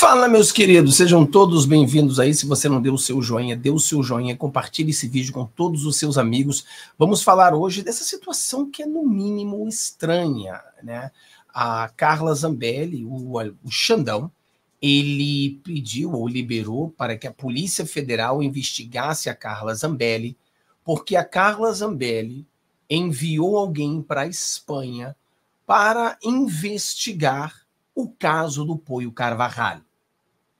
Fala, meus queridos, sejam todos bem-vindos aí. Se você não deu o seu joinha, dê o seu joinha, compartilhe esse vídeo com todos os seus amigos. Vamos falar hoje dessa situação que é, no mínimo, estranha, né? A Carla Zambelli, o, o Xandão, ele pediu ou liberou para que a Polícia Federal investigasse a Carla Zambelli, porque a Carla Zambelli enviou alguém para a Espanha para investigar o caso do Poio Carvajal.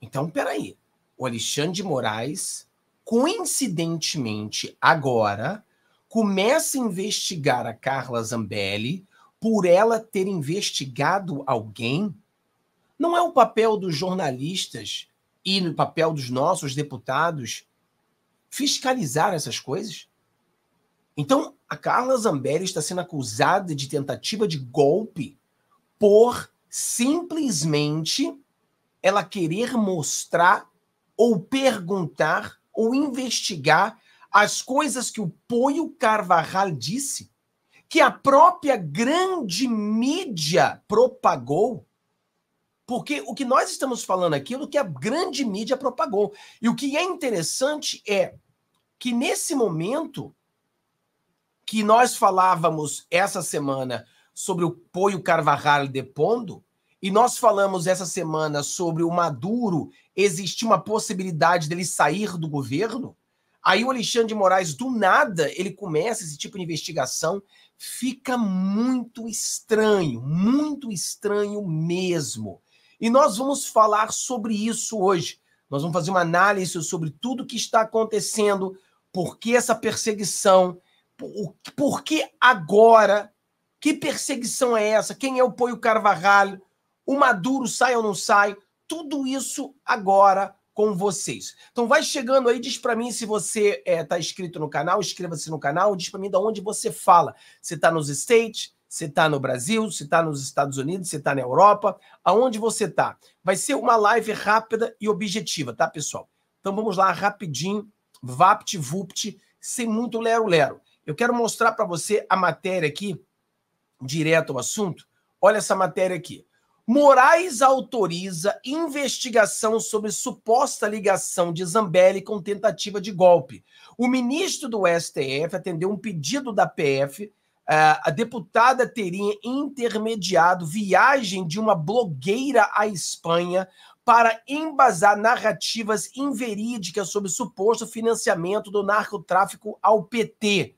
Então, peraí. O Alexandre de Moraes, coincidentemente, agora, começa a investigar a Carla Zambelli por ela ter investigado alguém? Não é o papel dos jornalistas e o papel dos nossos deputados fiscalizar essas coisas? Então, a Carla Zambelli está sendo acusada de tentativa de golpe por simplesmente ela querer mostrar ou perguntar ou investigar as coisas que o Poio Carvajal disse, que a própria grande mídia propagou. Porque o que nós estamos falando aqui é o que a grande mídia propagou. E o que é interessante é que nesse momento que nós falávamos essa semana sobre o Poio Carvajal depondo, e nós falamos essa semana sobre o Maduro, existir uma possibilidade dele sair do governo. Aí o Alexandre de Moraes, do nada, ele começa esse tipo de investigação. Fica muito estranho, muito estranho mesmo. E nós vamos falar sobre isso hoje. Nós vamos fazer uma análise sobre tudo o que está acontecendo, por que essa perseguição, por, que agora, que perseguição é essa, quem é o Poio Carvajal, o Maduro sai ou não sai, tudo isso agora com vocês. Então vai chegando aí, diz para mim se você está é, inscrito no canal, inscreva-se no canal, diz para mim de onde você fala. Você está nos States, você está no Brasil, você está nos Estados Unidos, você está na Europa, aonde você está. Vai ser uma live rápida e objetiva, tá, pessoal? Então vamos lá, rapidinho, vapt-vupt, sem muito lero-lero. Eu quero mostrar para você a matéria aqui, direto ao assunto. Olha essa matéria aqui. Moraes autoriza investigação sobre suposta ligação de Zambelli com tentativa de golpe. O ministro do STF atendeu um pedido da PF. Eh, a deputada teria intermediado viagem de uma blogueira à Espanha para embasar narrativas inverídicas sobre suposto financiamento do narcotráfico ao PT.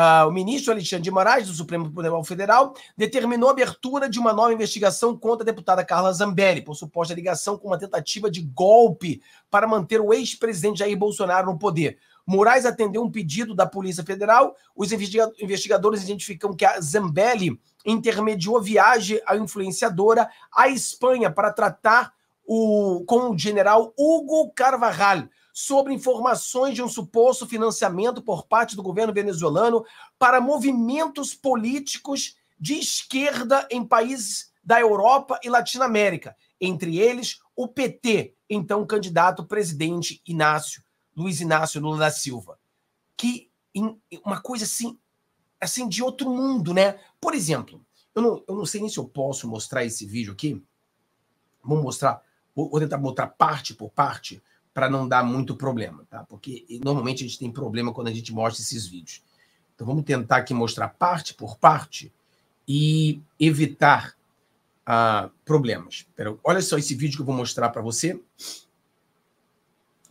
Ah, o ministro Alexandre de Moraes, do Supremo Tribunal Federal, determinou a abertura de uma nova investigação contra a deputada Carla Zambelli, por suposta ligação com uma tentativa de golpe para manter o ex-presidente Jair Bolsonaro no poder. Moraes atendeu um pedido da Polícia Federal. Os investigadores identificam que a Zambelli intermediou viagem à influenciadora à Espanha para tratar o, com o general Hugo Carvajal, sobre informações de um suposto financiamento por parte do governo venezuelano para movimentos políticos de esquerda em países da Europa e Latinoamérica, entre eles o PT, então candidato presidente Inácio, Luiz Inácio Lula da Silva. Que uma coisa assim, assim de outro mundo, né? Por exemplo, eu não, eu não sei nem se eu posso mostrar esse vídeo aqui. Vou mostrar, vou, vou tentar mostrar parte por parte para não dar muito problema, tá? Porque normalmente a gente tem problema quando a gente mostra esses vídeos. Então vamos tentar aqui mostrar parte por parte e evitar ah, problemas. Pera, olha só esse vídeo que eu vou mostrar para você,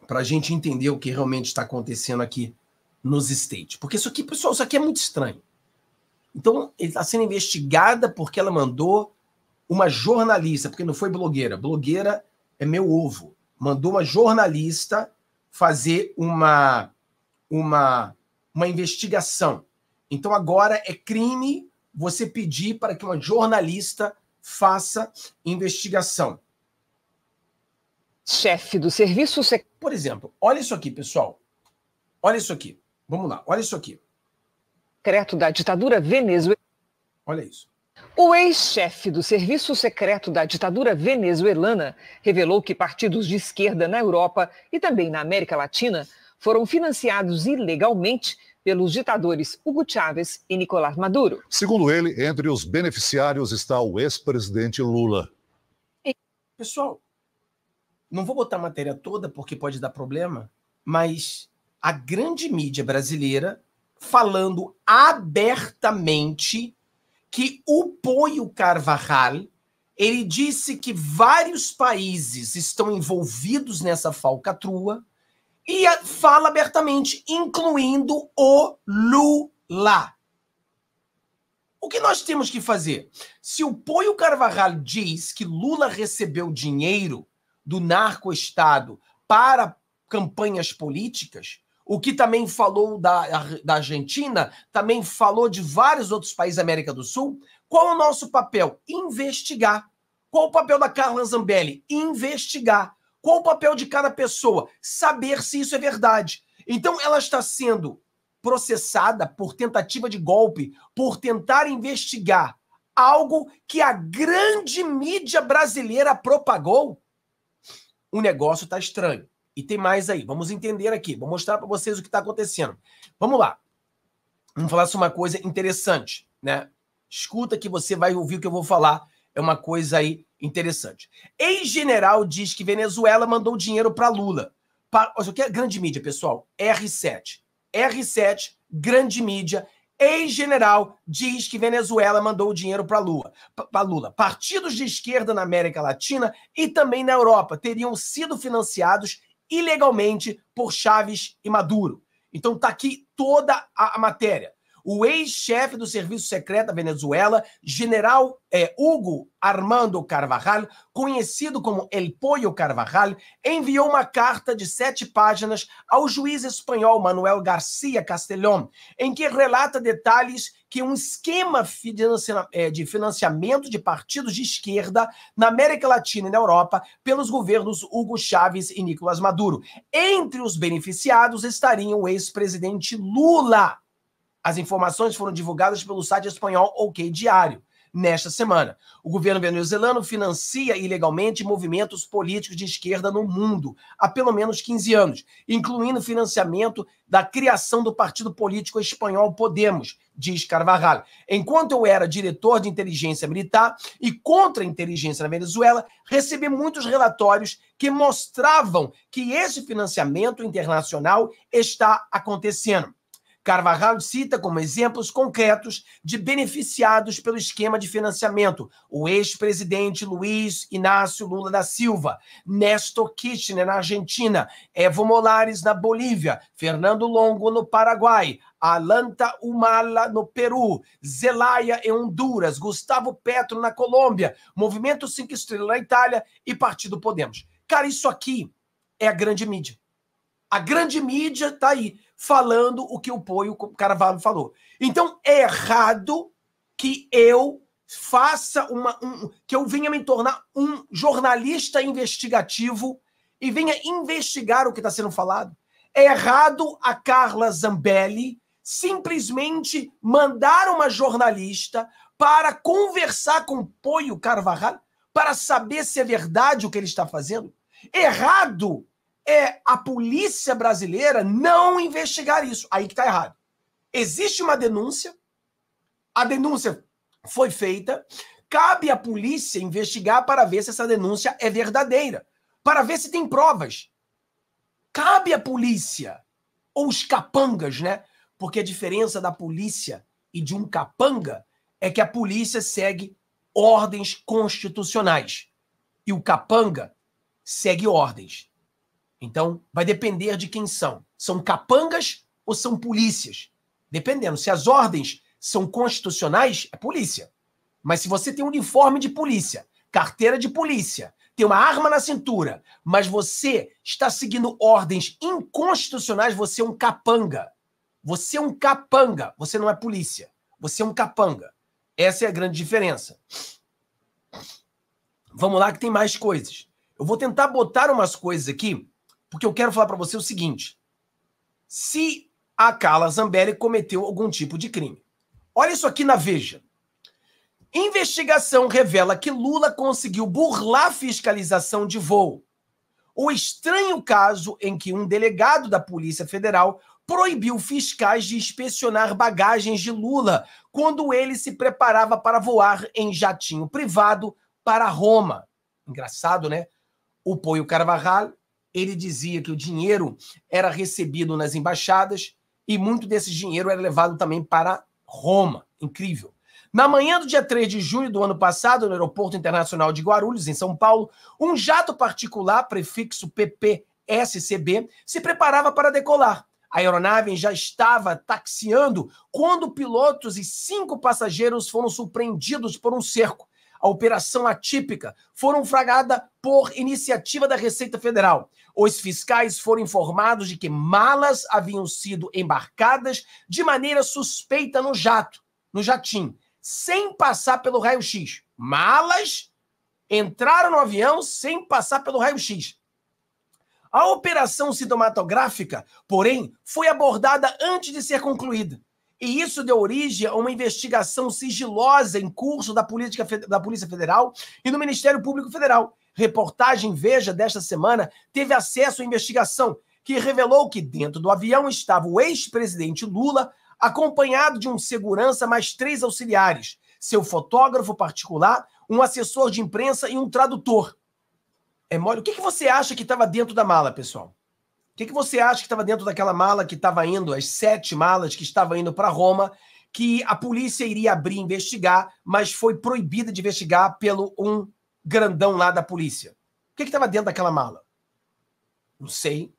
para a gente entender o que realmente está acontecendo aqui nos States. Porque isso aqui, pessoal, isso aqui é muito estranho. Então, ele está sendo investigada porque ela mandou uma jornalista, porque não foi blogueira. Blogueira é meu ovo mandou uma jornalista fazer uma, uma, uma investigação. Então agora é crime você pedir para que uma jornalista faça investigação. Chefe do serviço. Sec... Por exemplo, olha isso aqui, pessoal. Olha isso aqui. Vamos lá, olha isso aqui. decreto da ditadura venezuelana. Olha isso. O ex-chefe do Serviço Secreto da ditadura venezuelana revelou que partidos de esquerda na Europa e também na América Latina foram financiados ilegalmente pelos ditadores Hugo Chávez e Nicolás Maduro. Segundo ele, entre os beneficiários está o ex-presidente Lula. Pessoal, não vou botar a matéria toda porque pode dar problema, mas a grande mídia brasileira falando abertamente que o Poio Carvajal, ele disse que vários países estão envolvidos nessa falcatrua e fala abertamente, incluindo o Lula. O que nós temos que fazer? Se o Poio Carvajal diz que Lula recebeu dinheiro do narco-estado para campanhas políticas, o que também falou da, da Argentina, também falou de vários outros países da América do Sul. Qual o nosso papel? Investigar. Qual o papel da Carla Zambelli? Investigar. Qual o papel de cada pessoa? Saber se isso é verdade. Então, ela está sendo processada por tentativa de golpe, por tentar investigar algo que a grande mídia brasileira propagou. O negócio está estranho. E tem mais aí. Vamos entender aqui. Vou mostrar para vocês o que está acontecendo. Vamos lá. Vamos falar sobre uma coisa interessante, né? Escuta que você vai ouvir o que eu vou falar. É uma coisa aí interessante. Ex-general diz que Venezuela mandou dinheiro para Lula. Para... Olha, o que é grande mídia, pessoal. R7. R7, grande mídia. Ex-general diz que Venezuela mandou dinheiro para Lula. Para Lula. Partidos de esquerda na América Latina e também na Europa teriam sido financiados ilegalmente por Chaves e Maduro. Então tá aqui toda a, a matéria o ex-chefe do Serviço Secreto da Venezuela, general é, Hugo Armando Carvajal, conhecido como El Pollo Carvajal, enviou uma carta de sete páginas ao juiz espanhol Manuel Garcia Castellón, em que relata detalhes que um esquema eh, de financiamento de partidos de esquerda na América Latina e na Europa pelos governos Hugo Chávez e Nicolás Maduro. Entre os beneficiados estariam o ex-presidente Lula. As informações foram divulgadas pelo site espanhol OK Diário nesta semana. O governo venezuelano financia ilegalmente movimentos políticos de esquerda no mundo há pelo menos 15 anos, incluindo financiamento da criação do partido político espanhol Podemos, diz Carvajal. Enquanto eu era diretor de inteligência militar e contra-inteligência na Venezuela, recebi muitos relatórios que mostravam que esse financiamento internacional está acontecendo. Carvajal cita como exemplos concretos de beneficiados pelo esquema de financiamento o ex-presidente Luiz Inácio Lula da Silva, Néstor Kirchner na Argentina, Evo Molares na Bolívia, Fernando Longo no Paraguai, Alanta Humala no Peru, Zelaya em Honduras, Gustavo Petro na Colômbia, Movimento Cinco Estrelas na Itália e Partido Podemos. Cara, isso aqui é a grande mídia. A grande mídia está aí falando o que o Poio Carvalho falou. Então, é errado que eu faça uma. Um, que eu venha me tornar um jornalista investigativo e venha investigar o que está sendo falado. É errado a Carla Zambelli simplesmente mandar uma jornalista para conversar com o Poio Carvalho para saber se é verdade o que ele está fazendo. Errado é a polícia brasileira não investigar isso. Aí que está errado. Existe uma denúncia, a denúncia foi feita, cabe à polícia investigar para ver se essa denúncia é verdadeira, para ver se tem provas. Cabe à polícia, ou os capangas, né? Porque a diferença da polícia e de um capanga é que a polícia segue ordens constitucionais e o capanga segue ordens. Então, vai depender de quem são. São capangas ou são polícias? Dependendo. Se as ordens são constitucionais, é polícia. Mas se você tem um uniforme de polícia, carteira de polícia, tem uma arma na cintura, mas você está seguindo ordens inconstitucionais, você é um capanga. Você é um capanga, você não é polícia. Você é um capanga. Essa é a grande diferença. Vamos lá que tem mais coisas. Eu vou tentar botar umas coisas aqui porque eu quero falar para você o seguinte: se a Carla Zambelli cometeu algum tipo de crime. Olha isso aqui na Veja. Investigação revela que Lula conseguiu burlar fiscalização de voo. O estranho caso em que um delegado da Polícia Federal proibiu fiscais de inspecionar bagagens de Lula quando ele se preparava para voar em jatinho privado para Roma. Engraçado, né? O Poio Carvajal ele dizia que o dinheiro era recebido nas embaixadas e muito desse dinheiro era levado também para Roma. Incrível. Na manhã do dia 3 de junho do ano passado, no Aeroporto Internacional de Guarulhos, em São Paulo, um jato particular, prefixo PPSCB, se preparava para decolar. A aeronave já estava taxiando quando pilotos e cinco passageiros foram surpreendidos por um cerco. A operação atípica foi fragada por iniciativa da Receita Federal. Os fiscais foram informados de que malas haviam sido embarcadas de maneira suspeita no jato, no jatim, sem passar pelo raio-x. Malas entraram no avião sem passar pelo raio-x. A operação cinematográfica, porém, foi abordada antes de ser concluída. E isso deu origem a uma investigação sigilosa em curso da, política, da Polícia Federal e do Ministério Público Federal, Reportagem Veja desta semana teve acesso à investigação que revelou que dentro do avião estava o ex-presidente Lula, acompanhado de um segurança mais três auxiliares, seu fotógrafo particular, um assessor de imprensa e um tradutor. É mole. O que, que você acha que estava dentro da mala, pessoal? O que, que você acha que estava dentro daquela mala que estava indo, as sete malas que estavam indo para Roma, que a polícia iria abrir investigar, mas foi proibida de investigar pelo um grandão lá da polícia? O que estava dentro daquela mala? Não sei.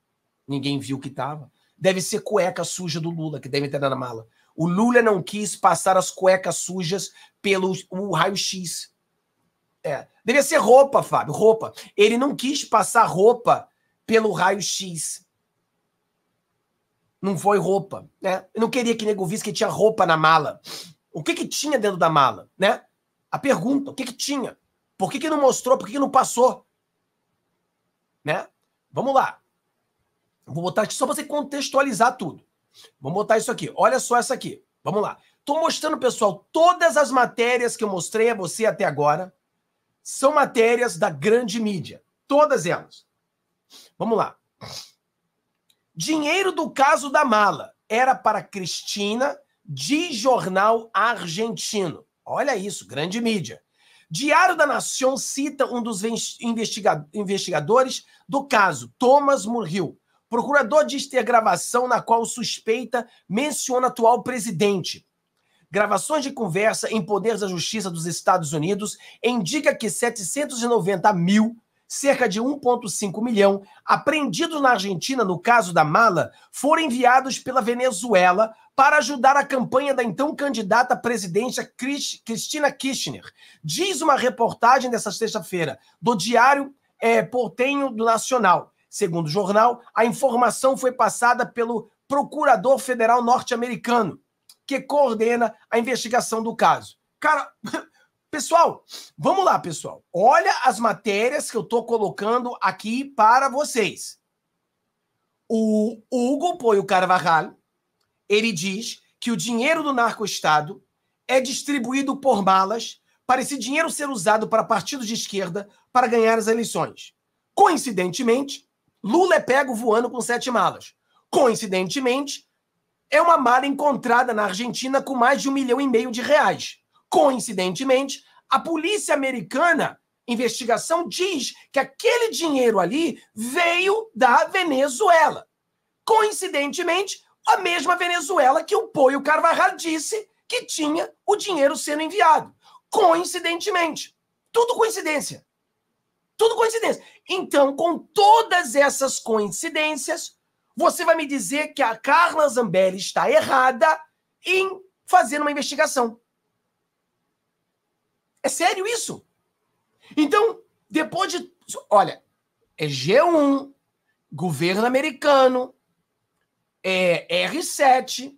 Ninguém viu o que estava. Deve ser cueca suja do Lula que deve ter na mala. O Lula não quis passar as cuecas sujas pelo raio-x. É. Devia ser roupa, Fábio, roupa. Ele não quis passar roupa pelo raio-x. Não foi roupa, né? Eu não queria que nego visse que tinha roupa na mala. O que que tinha dentro da mala, né? A pergunta, o que que tinha? Por que, que não mostrou? Por que, que não passou? Né? Vamos lá. Vou botar aqui só para você contextualizar tudo. Vamos botar isso aqui. Olha só essa aqui. Vamos lá. Estou mostrando, pessoal, todas as matérias que eu mostrei a você até agora são matérias da grande mídia. Todas elas. Vamos lá. Dinheiro do caso da mala era para Cristina de jornal argentino. Olha isso, grande mídia. Diário da Nação cita um dos investigadores do caso, Thomas Murhill. Procurador diz ter gravação na qual o suspeita menciona atual presidente. Gravações de conversa em poderes da Justiça dos Estados Unidos indica que 790 mil cerca de 1,5 milhão, apreendidos na Argentina no caso da mala, foram enviados pela Venezuela para ajudar a campanha da então candidata à presidência Cristina Kirchner. Diz uma reportagem dessa sexta-feira do Diário é, Portenho do Nacional. Segundo o jornal, a informação foi passada pelo procurador federal norte-americano, que coordena a investigação do caso. Cara, Pessoal, vamos lá, pessoal. Olha as matérias que eu estou colocando aqui para vocês. O Hugo Poio Carvajal, ele diz que o dinheiro do narco-estado é distribuído por malas para esse dinheiro ser usado para partidos de esquerda para ganhar as eleições. Coincidentemente, Lula é pego voando com sete malas. Coincidentemente, é uma mala encontrada na Argentina com mais de um milhão e meio de reais. Coincidentemente, a polícia americana, investigação, diz que aquele dinheiro ali veio da Venezuela. Coincidentemente, a mesma Venezuela que o Poio Carvajal disse que tinha o dinheiro sendo enviado. Coincidentemente. Tudo coincidência. Tudo coincidência. Então, com todas essas coincidências, você vai me dizer que a Carla Zambelli está errada em fazer uma investigação. É sério isso? Então, depois de. Olha, é G1, governo americano, é R7,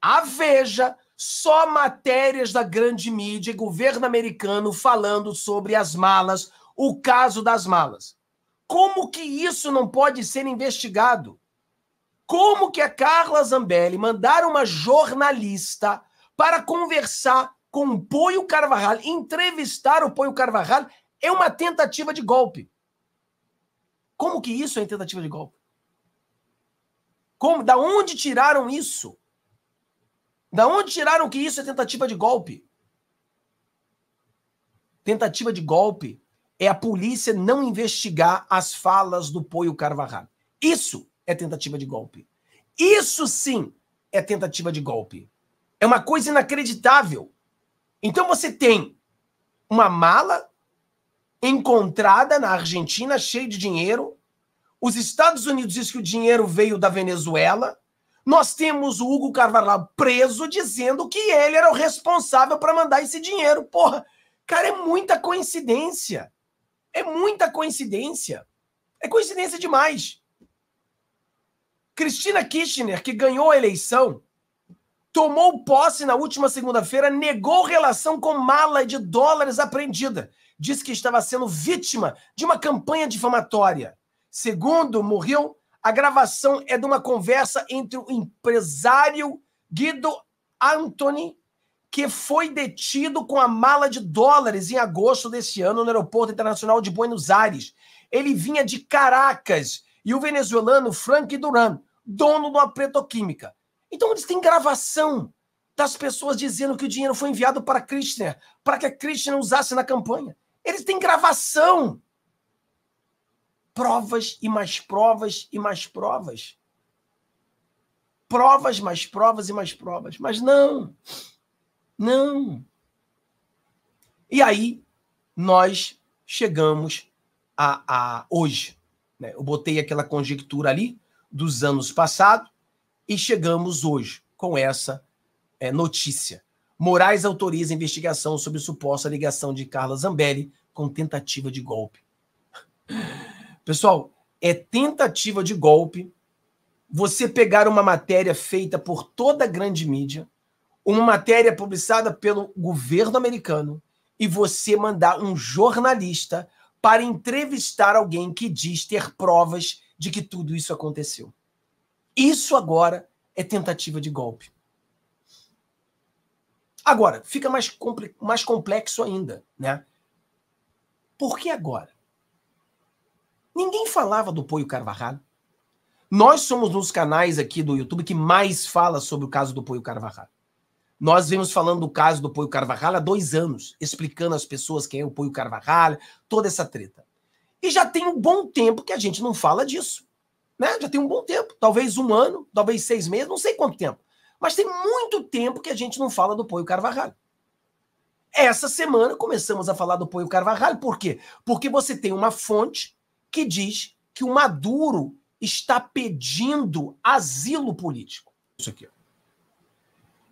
a Veja, só matérias da grande mídia e governo americano falando sobre as malas, o caso das malas. Como que isso não pode ser investigado? Como que a Carla Zambelli mandar uma jornalista para conversar com o Poio Carvajal. Entrevistar o Poio Carvajal é uma tentativa de golpe. Como que isso é tentativa de golpe? Como? Da onde tiraram isso? Da onde tiraram que isso é tentativa de golpe? Tentativa de golpe é a polícia não investigar as falas do Poio Carvajal. Isso é tentativa de golpe. Isso sim é tentativa de golpe. É uma coisa inacreditável. Então você tem uma mala encontrada na Argentina cheia de dinheiro. Os Estados Unidos diz que o dinheiro veio da Venezuela. Nós temos o Hugo Carvalho preso dizendo que ele era o responsável para mandar esse dinheiro. Porra, cara, é muita coincidência. É muita coincidência. É coincidência demais. Cristina Kirchner, que ganhou a eleição, tomou posse na última segunda-feira, negou relação com mala de dólares apreendida. Disse que estava sendo vítima de uma campanha difamatória. Segundo morreu. a gravação é de uma conversa entre o empresário Guido Anthony, que foi detido com a mala de dólares em agosto deste ano no Aeroporto Internacional de Buenos Aires. Ele vinha de Caracas e o venezuelano Frank Duran, dono de uma pretoquímica. Então eles têm gravação das pessoas dizendo que o dinheiro foi enviado para Krishna, para que a Krishna usasse na campanha. Eles têm gravação. Provas e mais provas e mais provas. Provas, mais provas e mais provas. Mas não. Não. E aí nós chegamos a, a hoje. Né? Eu botei aquela conjectura ali dos anos passados e chegamos hoje com essa é, notícia. Moraes autoriza investigação sobre suposta ligação de Carla Zambelli com tentativa de golpe. Pessoal, é tentativa de golpe você pegar uma matéria feita por toda a grande mídia, uma matéria publicada pelo governo americano, e você mandar um jornalista para entrevistar alguém que diz ter provas de que tudo isso aconteceu. Isso agora é tentativa de golpe. Agora, fica mais, mais complexo ainda, né? Por que agora? Ninguém falava do Poio Carvajal. Nós somos nos canais aqui do YouTube que mais fala sobre o caso do Poio Carvajal. Nós vimos falando do caso do Poio Carvajal há dois anos, explicando às pessoas quem é o Poio Carvajal, toda essa treta. E já tem um bom tempo que a gente não fala disso né? Já tem um bom tempo, talvez um ano, talvez seis meses, não sei quanto tempo. Mas tem muito tempo que a gente não fala do Poio Carvajal. Essa semana começamos a falar do Poio Carvajal, por quê? Porque você tem uma fonte que diz que o Maduro está pedindo asilo político. Isso aqui.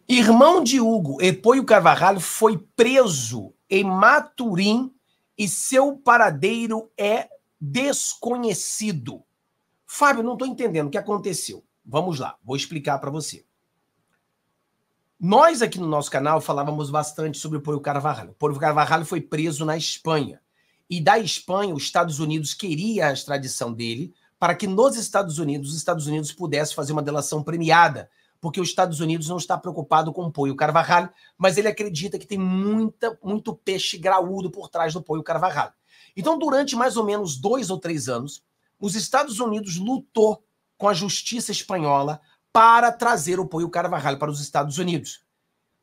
Irmão de Hugo, Epoio Carvajal, foi preso em Maturim e seu paradeiro é desconhecido. Fábio, não estou entendendo o que aconteceu. Vamos lá, vou explicar para você. Nós aqui no nosso canal falávamos bastante sobre o Polo Carvalho. O Polo Carvalho foi preso na Espanha. E da Espanha, os Estados Unidos queria a extradição dele para que nos Estados Unidos, os Estados Unidos pudessem fazer uma delação premiada, porque os Estados Unidos não está preocupado com o Poio Carvajal, mas ele acredita que tem muita, muito peixe graúdo por trás do Poio Carvajal. Então, durante mais ou menos dois ou três anos, os Estados Unidos lutou com a justiça espanhola para trazer o Poio Carvajal para os Estados Unidos.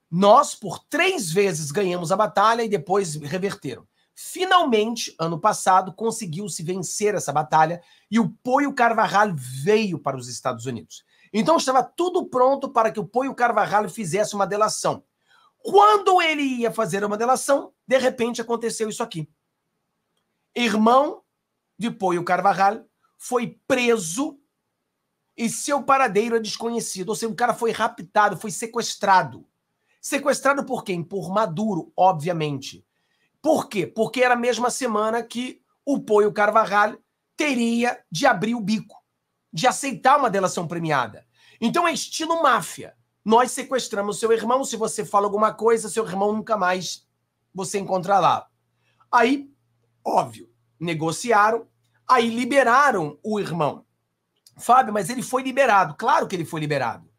Nós, por três vezes, ganhamos a batalha e depois reverteram. Finalmente, ano passado, conseguiu-se vencer essa batalha e o Poio Carvajal veio para os Estados Unidos. Então estava tudo pronto para que o Poio Carvajal fizesse uma delação. Quando ele ia fazer uma delação, de repente aconteceu isso aqui. Irmão de Poio Carvajal foi preso e seu paradeiro é desconhecido. Ou seja, o cara foi raptado, foi sequestrado. Sequestrado por quem? Por Maduro, obviamente. Por quê? Porque era a mesma semana que o Poio Carvajal teria de abrir o bico, de aceitar uma delação premiada. Então é estilo máfia. Nós sequestramos seu irmão, se você fala alguma coisa, seu irmão nunca mais você encontra lá. Aí, óbvio, negociaram, aí liberaram o irmão. Fábio, mas ele foi liberado. Claro que ele foi liberado.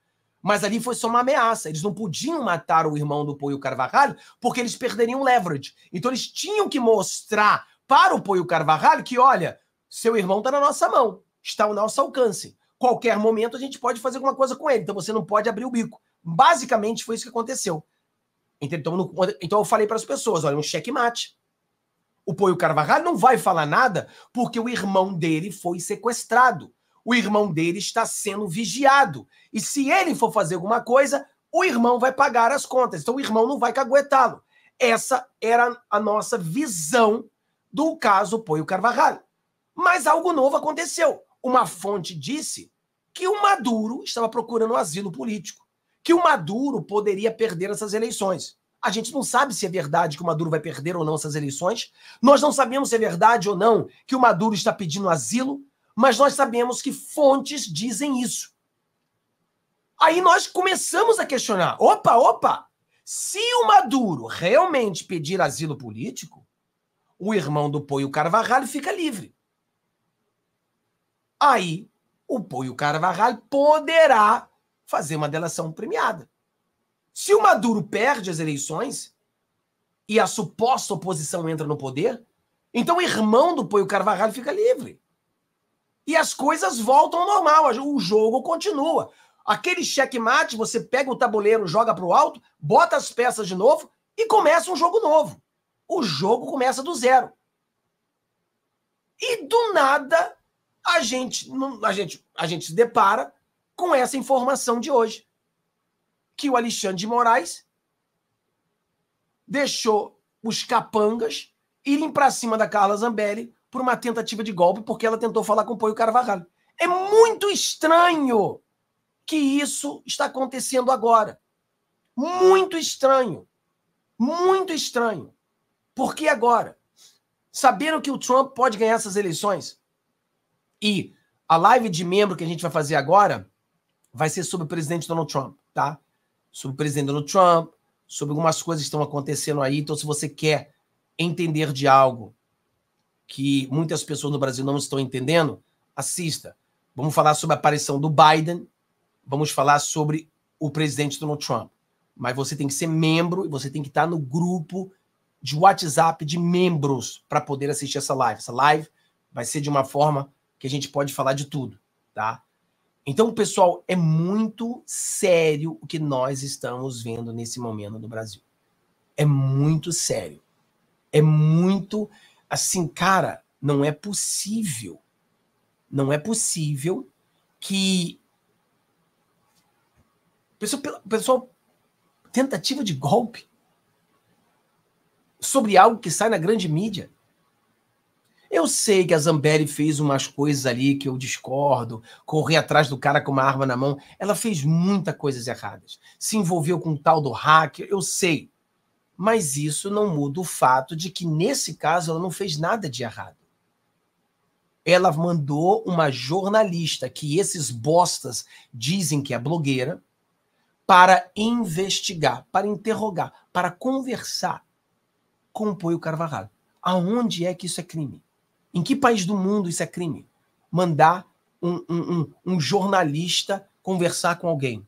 Mas ali foi só uma ameaça. Eles não podiam matar o irmão do Poio Carvajal porque eles perderiam leverage. Então eles tinham que mostrar para o Poio Carvajal que, olha, seu irmão está na nossa mão, está ao nosso alcance. Qualquer momento a gente pode fazer alguma coisa com ele, então você não pode abrir o bico. Basicamente foi isso que aconteceu. Então, então eu falei para as pessoas: olha, um checkmate. O Poio Carvajal não vai falar nada porque o irmão dele foi sequestrado. O irmão dele está sendo vigiado. E se ele for fazer alguma coisa, o irmão vai pagar as contas. Então o irmão não vai caguetá-lo. Essa era a nossa visão do caso Poio Carvajal. Mas algo novo aconteceu. Uma fonte disse que o Maduro estava procurando um asilo político, que o Maduro poderia perder essas eleições. A gente não sabe se é verdade que o Maduro vai perder ou não essas eleições. Nós não sabemos se é verdade ou não que o Maduro está pedindo asilo, mas nós sabemos que fontes dizem isso. Aí nós começamos a questionar: opa, opa, se o Maduro realmente pedir asilo político, o irmão do Poio Carvalho fica livre. Aí o Poio Carvalho poderá fazer uma delação premiada. Se o Maduro perde as eleições e a suposta oposição entra no poder, então o irmão do Poio Carvajal fica livre. E as coisas voltam ao normal, o jogo continua. Aquele checkmate, você pega o tabuleiro, joga para o alto, bota as peças de novo e começa um jogo novo. O jogo começa do zero. E do nada a gente, a gente, a gente se depara com essa informação de hoje que o Alexandre de Moraes deixou os capangas irem para cima da Carla Zambelli por uma tentativa de golpe, porque ela tentou falar com o Poio Carvajal. É muito estranho que isso está acontecendo agora. Muito estranho. Muito estranho. Por que agora? sabendo que o Trump pode ganhar essas eleições? E a live de membro que a gente vai fazer agora vai ser sobre o presidente Donald Trump, tá? sobre o presidente Donald Trump, sobre algumas coisas que estão acontecendo aí. Então, se você quer entender de algo que muitas pessoas no Brasil não estão entendendo, assista. Vamos falar sobre a aparição do Biden, vamos falar sobre o presidente Donald Trump. Mas você tem que ser membro e você tem que estar no grupo de WhatsApp de membros para poder assistir essa live. Essa live vai ser de uma forma que a gente pode falar de tudo, tá? Então, pessoal, é muito sério o que nós estamos vendo nesse momento no Brasil. É muito sério. É muito assim, cara, não é possível. Não é possível que pessoal, pessoal tentativa de golpe sobre algo que sai na grande mídia. Eu sei que a Zambelli fez umas coisas ali que eu discordo, correr atrás do cara com uma arma na mão. Ela fez muitas coisas erradas. Se envolveu com o tal do hacker, eu sei. Mas isso não muda o fato de que, nesse caso, ela não fez nada de errado. Ela mandou uma jornalista, que esses bostas dizem que é blogueira, para investigar, para interrogar, para conversar com o Poio Carvajal. Aonde é que isso é crime? Em que país do mundo isso é crime? Mandar um, um, um, um jornalista conversar com alguém.